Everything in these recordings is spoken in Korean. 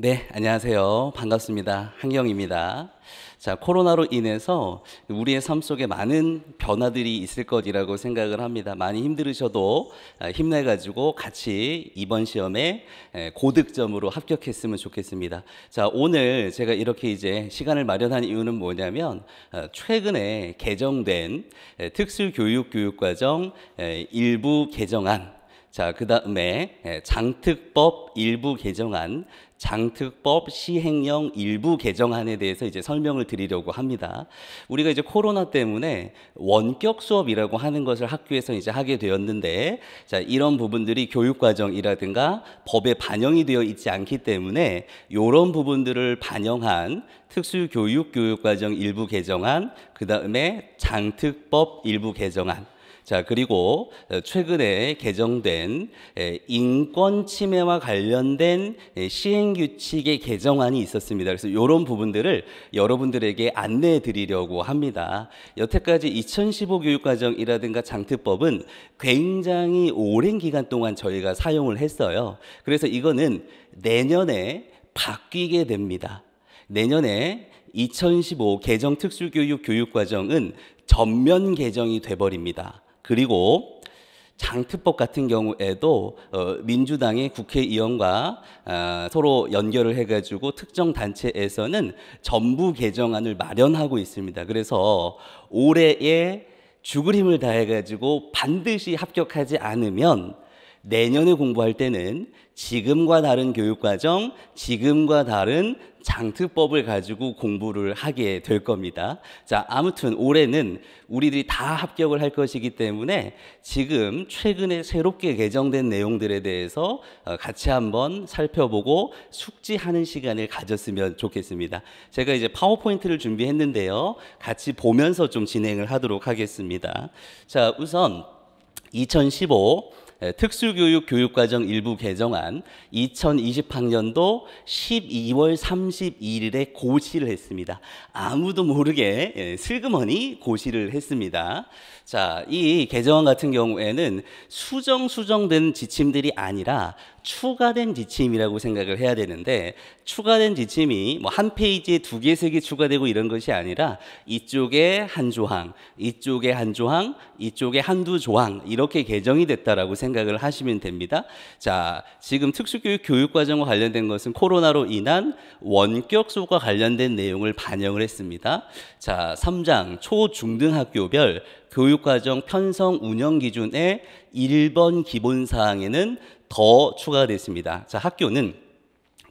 네, 안녕하세요. 반갑습니다. 한경입니다. 자, 코로나로 인해서 우리의 삶 속에 많은 변화들이 있을 것이라고 생각을 합니다. 많이 힘들으셔도 아, 힘내가지고 같이 이번 시험에 고득점으로 합격했으면 좋겠습니다. 자, 오늘 제가 이렇게 이제 시간을 마련한 이유는 뭐냐면 아, 최근에 개정된 특수교육교육과정 일부 개정안 자, 그 다음에 예, 장특법 일부 개정안, 장특법 시행령 일부 개정안에 대해서 이제 설명을 드리려고 합니다. 우리가 이제 코로나 때문에 원격 수업이라고 하는 것을 학교에서 이제 하게 되었는데, 자, 이런 부분들이 교육과정이라든가 법에 반영이 되어 있지 않기 때문에 이런 부분들을 반영한 특수교육 교육과정 일부 개정안, 그 다음에 장특법 일부 개정안, 자, 그리고 어, 최근에 개정된 인권 침해와 관련된 시행 규칙의 개정안이 있었습니다. 그래서 이런 부분들을 여러분들에게 안내해 드리려고 합니다. 여태까지 2015 교육과정이라든가 장특법은 굉장히 오랜 기간 동안 저희가 사용을 했어요. 그래서 이거는 내년에 바뀌게 됩니다. 내년에 2015 개정 특수교육 교육과정은 전면 개정이 돼버립니다. 그리고 장특법 같은 경우에도 어, 민주당의 국회의원과 아, 서로 연결을 해가지고 특정 단체에서는 전부 개정안을 마련하고 있습니다. 그래서 올해에 죽을 힘을 다해가지고 반드시 합격하지 않으면 내년에 공부할 때는 지금과 다른 교육과정, 지금과 다른 장특법을 가지고 공부를 하게 될 겁니다. 자, 아무튼 올해는 우리들이 다 합격을 할 것이기 때문에 지금 최근에 새롭게 개정된 내용들에 대해서 어, 같이 한번 살펴보고 숙지하는 시간을 가졌으면 좋겠습니다. 제가 이제 파워포인트를 준비했는데요. 같이 보면서 좀 진행을 하도록 하겠습니다. 자, 우선 2015 예, 특수교육 교육과정 일부 개정안 2020학년도 12월 31일에 고시를 했습니다. 아무도 모르게 예, 슬그머니 고시를 했습니다. 자, 이 개정안 같은 경우에는 수정 수정된 지침들이 아니라 추가된 지침이라고 생각을 해야 되는데 추가된 지침이 뭐 한 페이지에 두 개, 세이 추가되고 이런 것이 아니라 이쪽에 한 조항, 이쪽에 한 조항, 이쪽에 한두 조항 이렇게 개정이 됐다라고 생각을 하시면 됩니다. 자, 지금 특수교육 교육과정과 관련된 것은 코로나로 인한 원격 수업과 관련된 내용을 반영을 했습니다. 자, 3장 초, 중, 등 학교별 교육과정 편성 운영 기준의 1번 기본사항에는 더 추가가 됐습니다. 자, 학교는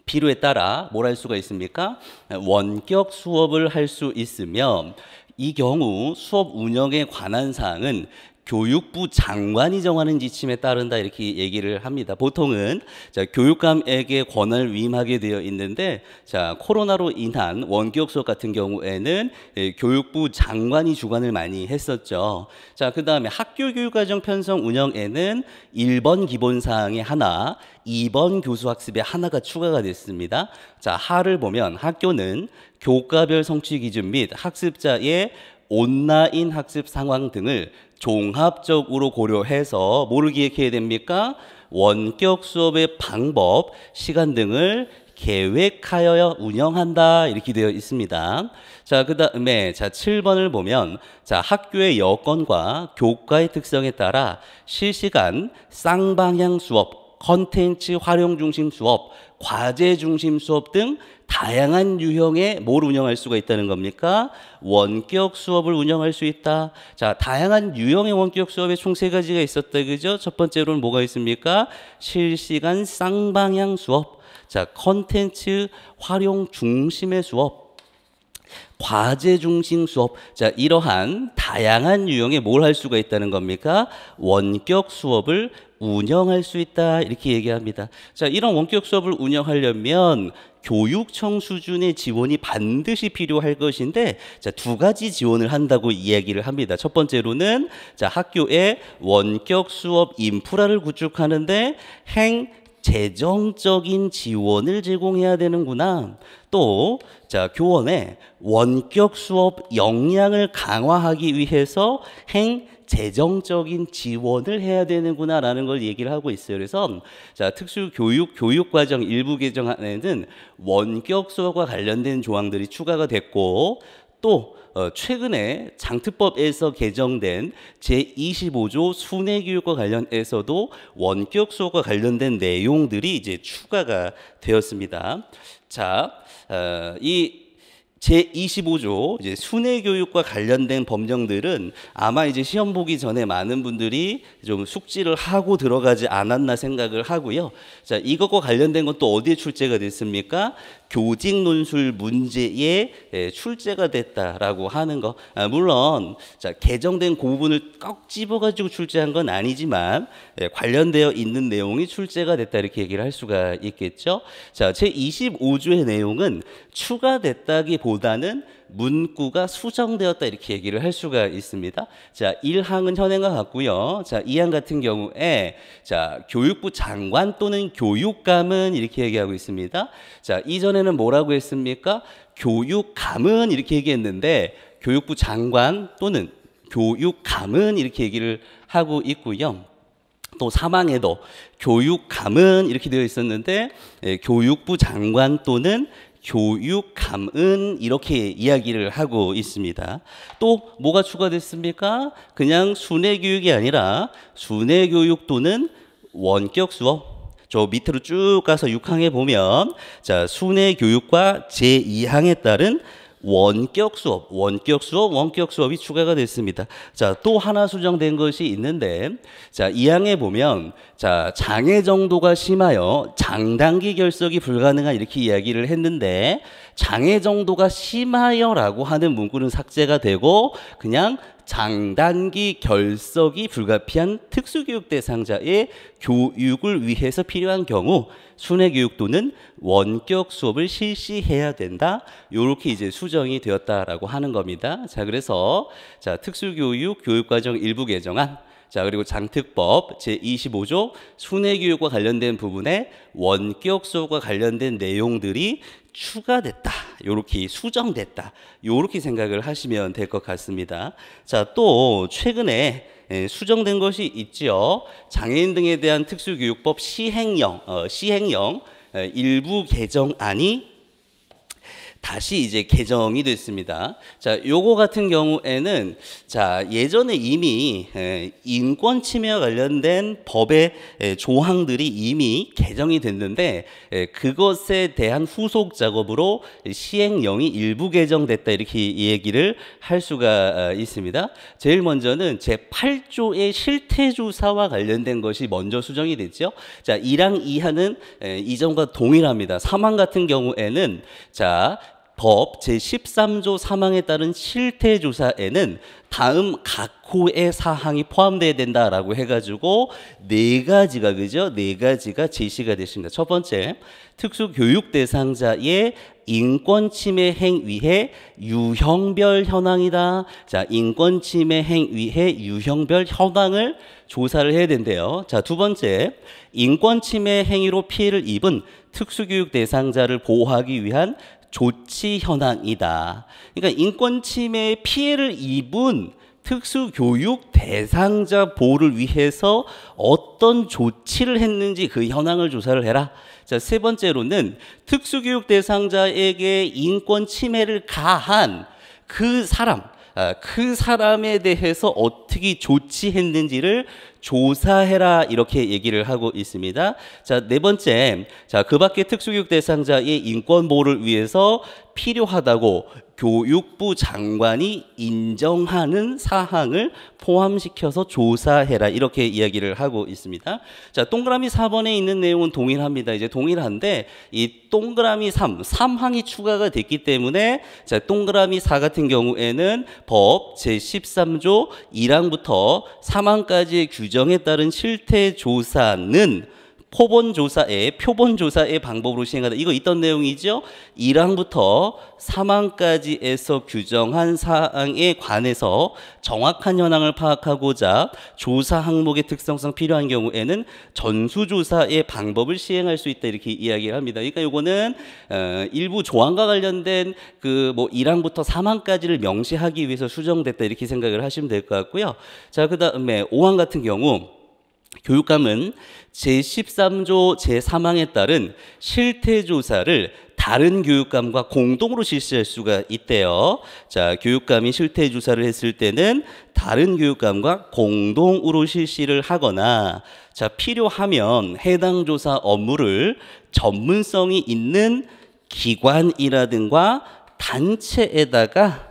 필요에 따라 뭘 할 수가 있습니까? 원격 수업을 할 수 있으며 이 경우 수업 운영에 관한 사항은 교육부 장관이 정하는 지침에 따른다 이렇게 얘기를 합니다. 보통은 자, 교육감에게 권한을 위임하게 되어 있는데 자, 코로나로 인한 원격 수업 같은 경우에는 예, 교육부 장관이 주관을 많이 했었죠. 자, 그다음에 학교 교육 과정 편성 운영에는 1번 기본 사항에 하나, 2번 교수 학습에 하나가 추가가 됐습니다. 자, 하를 보면 학교는 교과별 성취 기준 및 학습자의 온라인 학습 상황 등을 종합적으로 고려해서 뭘 기획해야 됩니까? 원격 수업의 방법, 시간 등을 계획하여 운영한다 이렇게 되어 있습니다. 자, 그다음에 자 7번을 보면 자, 학교의 여건과 교과의 특성에 따라 실시간 쌍방향 수업, 컨텐츠 활용 중심 수업, 과제 중심 수업 등 다양한 유형의 뭘 운영할 수가 있다는 겁니까? 원격 수업을 운영할 수 있다. 자, 다양한 유형의 원격 수업에 총 세 가지가 있었다. 그죠? 첫 번째로는 뭐가 있습니까? 실시간 쌍방향 수업. 자, 컨텐츠 활용 중심의 수업. 과제 중심 수업. 자, 이러한 다양한 유형의 뭘 할 수가 있다는 겁니까? 원격 수업을 운영할 수 있다. 이렇게 얘기합니다. 자, 이런 원격 수업을 운영하려면 교육청 수준의 지원이 반드시 필요할 것인데 자, 두 가지 지원을 한다고 이야기를 합니다. 첫 번째로는 자, 학교의 원격 수업 인프라를 구축하는데 행 재정적인 지원을 제공해야 되는구나. 또, 자, 교원의 원격 수업 역량을 강화하기 위해서 행 재정적인 지원을 해야 되는구나라는 걸 얘기를 하고 있어요. 그래서 자, 특수교육 교육과정 일부 개정 안에는 원격 수업과 관련된 조항들이 추가가 됐고 또 어, 최근에 장특법에서 개정된 제25조 순회교육과 관련해서도 원격 수업과 관련된 내용들이 이제 추가가 되었습니다. 자, 어, 이 제25조 이제 순회 교육과 관련된 법령들은 아마 이제 시험 보기 전에 많은 분들이 좀 숙지를 하고 들어가지 않았나 생각을 하고요. 자, 이것과 관련된 건 또 어디에 출제가 됐습니까? 교직 논술 문제에 예, 출제가 됐다라고 하는 거. 아, 물론 자, 개정된 고분을 꼭 집어가지고 출제한 건 아니지만 예, 관련되어 있는 내용이 출제가 됐다 이렇게 얘기를 할 수가 있겠죠. 자, 제 25조의 내용은 추가됐다기보다는 문구가 수정되었다 이렇게 얘기를 할 수가 있습니다. 자, 1항은 현행과 같고요. 자, 2항 같은 경우에 자, 교육부 장관 또는 교육감은 이렇게 얘기하고 있습니다. 자, 이전에는 뭐라고 했습니까? 교육감은 이렇게 얘기했는데 교육부 장관 또는 교육감은 이렇게 얘기를 하고 있고요. 또 사망에도 교육감은 이렇게 되어 있었는데 예, 교육부 장관 또는 교육, 감은 이렇게 이야기를 하고 있습니다. 또 뭐가 추가됐습니까? 그냥 순회 교육이 아니라 순회 교육 또는 원격 수업. 저 밑으로 쭉 가서 6항에 보면 자, 순회 교육과 제2항에 따른 원격 수업, 원격 수업, 원격 수업이 추가가 됐습니다. 자, 또 하나 수정된 것이 있는데, 자, 이항에 보면, 자, 장애 정도가 심하여 장단기 결석이 불가능한 이렇게 이야기를 했는데, 장애 정도가 심하여라고 하는 문구는 삭제가 되고, 그냥 장단기 결석이 불가피한 특수교육 대상자의 교육을 위해서 필요한 경우 순회교육 또는 원격 수업을 실시해야 된다. 이렇게 이제 수정이 되었다라고 하는 겁니다. 자, 그래서 자 특수교육 교육과정 일부 개정안 자 그리고 장특법 제25조 순회교육과 관련된 부분에 원격 수업과 관련된 내용들이 추가됐다. 요렇게 수정됐다. 요렇게 생각을 하시면 될 것 같습니다. 자, 또 최근에 예, 수정된 것이 있지요. 장애인 등에 대한 특수교육법 시행령, 어, 시행령 예, 일부 개정안이 다시 이제 개정이 됐습니다. 자, 요거 같은 경우에는 자, 예전에 이미 인권 침해와 관련된 법의 조항들이 이미 개정이 됐는데 그것에 대한 후속 작업으로 시행령이 일부 개정됐다 이렇게 얘기를 할 수가 아, 있습니다. 제일 먼저는 제8조의 실태 조사와 관련된 것이 먼저 수정이 됐죠. 자, 1항 이하는 이전과 동일합니다. 3항 같은 경우에는 자, 법 제13조 3항에 따른 실태조사에는 다음 각 호의 사항이 포함되어야 된다라고 해가지고 네 가지가 그죠? 네 가지가 제시가 되십니다. 첫 번째, 특수교육 대상자의 인권 침해 행위의 유형별 현황이다. 자, 인권 침해 행위의 유형별 현황을 조사를 해야 된대요. 자, 두 번째, 인권 침해 행위로 피해를 입은 특수교육 대상자를 보호하기 위한 조치 현황이다. 그러니까 인권 침해 피해를 입은 특수교육 대상자 보호를 위해서 어떤 조치를 했는지 그 현황을 조사를 해라. 자, 세 번째로는 특수교육 대상자에게 인권 침해를 가한 그 사람, 아, 그 사람에 대해서 어떻게 조치했는지를 조사해라 이렇게 얘기를 하고 있습니다. 자, 네 번째. 자, 그 밖에 특수교육 대상자의 인권 보호를 위해서 필요하다고 교육부 장관이 인정하는 사항을 포함시켜서 조사해라 이렇게 이야기를 하고 있습니다. 자, 동그라미 4번에 있는 내용은 동일합니다. 이제 동일한데 이 동그라미 3, 3항이 추가가 됐기 때문에 자, 동그라미 4 같은 경우에는 법 제13조 1항부터 3항까지의 규 규정에 따른 실태 조사는 포본 조사의 표본 조사의 방법으로 시행하다. 이거 있던 내용이죠. 1항부터 3항까지에서 규정한 사항에 관해서 정확한 현황을 파악하고자 조사 항목의 특성상 필요한 경우에는 전수 조사의 방법을 시행할 수 있다 이렇게 이야기를 합니다. 그러니까 이거는 어, 일부 조항과 관련된 그 뭐 1항부터 3항까지를 명시하기 위해서 수정됐다 이렇게 생각을 하시면 될 것 같고요. 자, 그다음에 5항 같은 경우 교육감은 제13조 제3항에 따른 실태조사를 다른 교육감과 공동으로 실시할 수가 있대요. 자, 교육감이 실태 조사를 했을 때는 다른 교육감과 공동으로 실시를 하거나 자, 필요하면 해당 조사 업무를 전문성이 있는 기관이라든가 단체에다가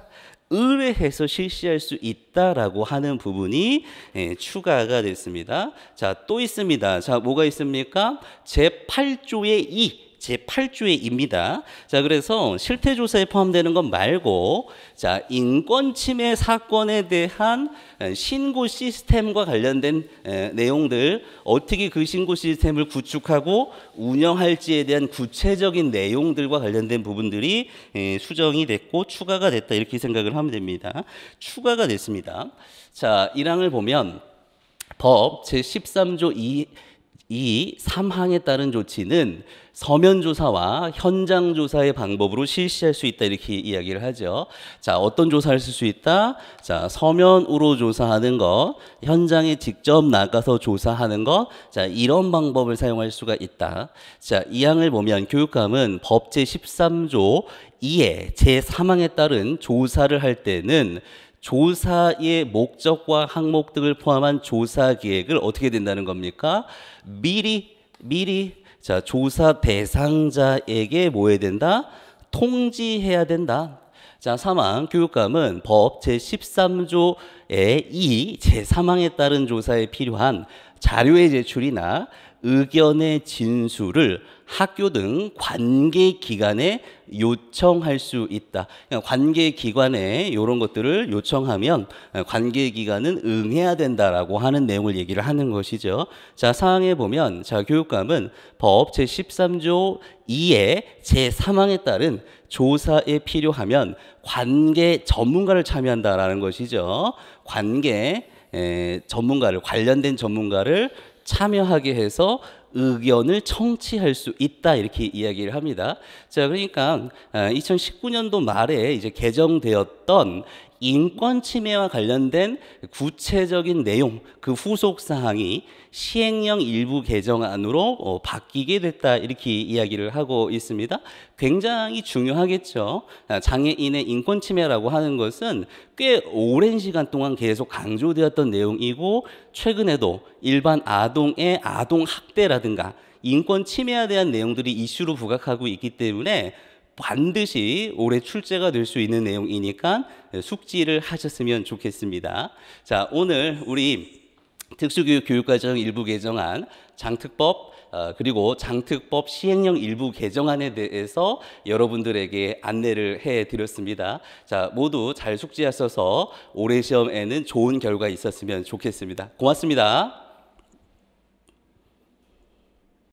의뢰해서 실시할 수 있다라고 하는 부분이 예, 추가가 됐습니다. 자, 또 있습니다. 자, 뭐가 있습니까? 제8조의 2. 제8조에입니다 자, 그래서 실태 조사에 포함되는 것 말고 자, 인권 침해 사건에 대한 신고 시스템과 관련된 내용들 어떻게 그 신고 시스템을 구축하고 운영할지에 대한 구체적인 내용들과 관련된 부분들이 수정이 됐고 추가가 됐다 이렇게 생각을 하면 됩니다. 추가가 됐습니다. 자, 1항을 보면 법 제13조 2이 3항에 따른 조치는 서면 조사와 현장 조사의 방법으로 실시할 수 있다 이렇게 이야기를 하죠. 자, 어떤 조사를 쓸 수 있다? 자, 서면으로 조사하는 것, 현장에 직접 나가서 조사하는 것. 자, 이런 방법을 사용할 수가 있다. 자, 이 항을 보면 교육감은 법제 13조 2의 제3항에 따른 조사를 할 때는 조사의 목적과 항목 등을 포함한 조사 기획을 어떻게 된다는 겁니까? 미리 미리 자 조사 대상자에게 뭐 해야 된다? 통지해야 된다. 자, 3항 교육감은 법 제13조의 2, 제3항에 따른 조사에 필요한 자료의 제출이나 의견의 진술을 학교 등 관계기관에 요청할 수 있다. 그러니까 관계기관에 이런 것들을 요청하면 관계기관은 응해야 된다라고 하는 내용을 얘기를 하는 것이죠. 자, 상황에 보면 자, 교육감은 법 제13조 2의 제3항에 따른 조사에 필요하면 관계 전문가를 참여한다라는 것이죠. 관계 에, 전문가를 관련된 전문가를 참여하게 해서 의견을 청취할 수 있다 이렇게 이야기를 합니다. 자, 그러니까 2019년도 아, 말에 이제 개정되었던 인권 침해와 관련된 구체적인 내용, 그 후속 사항이 시행령 일부 개정안으로 어, 바뀌게 됐다 이렇게 이야기를 하고 있습니다. 굉장히 중요하겠죠. 아, 장애인의 인권 침해라고 하는 것은 꽤 오랜 시간 동안 계속 강조되었던 내용이고 최근에도 일반 아동의 아동 학대라든가 인권 침해에 대한 내용들이 이슈로 부각하고 있기 때문에 반드시 올해 출제가 될 수 있는 내용이니까 숙지를 하셨으면 좋겠습니다. 자, 오늘 우리 특수교육 교육과정 일부 개정안 장특법 어, 그리고 장특법 시행령 일부 개정안에 대해서 여러분들에게 안내를 해드렸습니다. 자, 모두 잘 숙지하셔서 올해 시험에는 좋은 결과 있었으면 좋겠습니다. 고맙습니다.